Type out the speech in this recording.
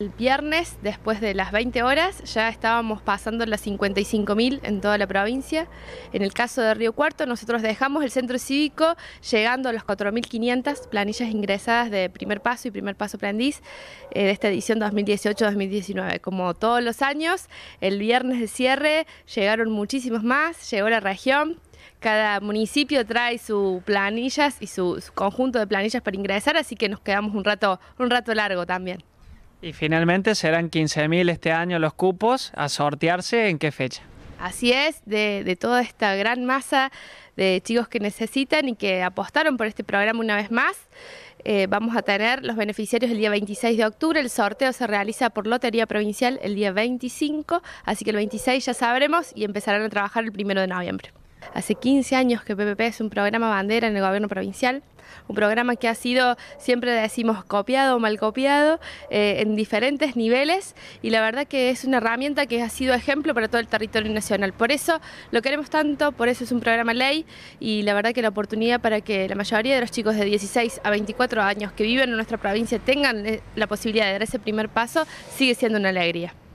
El viernes, después de las 20 horas, ya estábamos pasando las 55.000 en toda la provincia. En el caso de Río Cuarto, nosotros dejamos el centro cívico llegando a las 4.500 planillas ingresadas de primer paso y primer paso aprendiz eh, de esta edición 2018-2019. Como todos los años, el viernes de cierre llegaron muchísimos más, llegó la región, cada municipio trae sus planillas y su, su, conjunto de planillas para ingresar, así que nos quedamos un rato, un rato largo también. Y finalmente serán 15.000 este año los cupos a sortearse en qué fecha. Así es, de, toda esta gran masa de chicos que necesitan y que apostaron por este programa una vez más. Eh, vamos a tener los beneficiarios el día 26 de octubre. El sorteo se realiza por Lotería Provincial el día 25, así que el 26 ya sabremos y empezarán a trabajar el primero de noviembre. Hace 15 años que PPP es un programa bandera en el gobierno provincial, un programa que ha sido, siempre decimos, copiado o mal copiado eh, en diferentes niveles y la verdad que es una herramienta que ha sido ejemplo para todo el territorio nacional. Por eso lo queremos tanto, por eso es un programa ley y la verdad que la oportunidad para que la mayoría de los chicos de 16 a 24 años que viven en nuestra provincia tengan eh, la posibilidad de dar ese primer paso sigue siendo una alegría.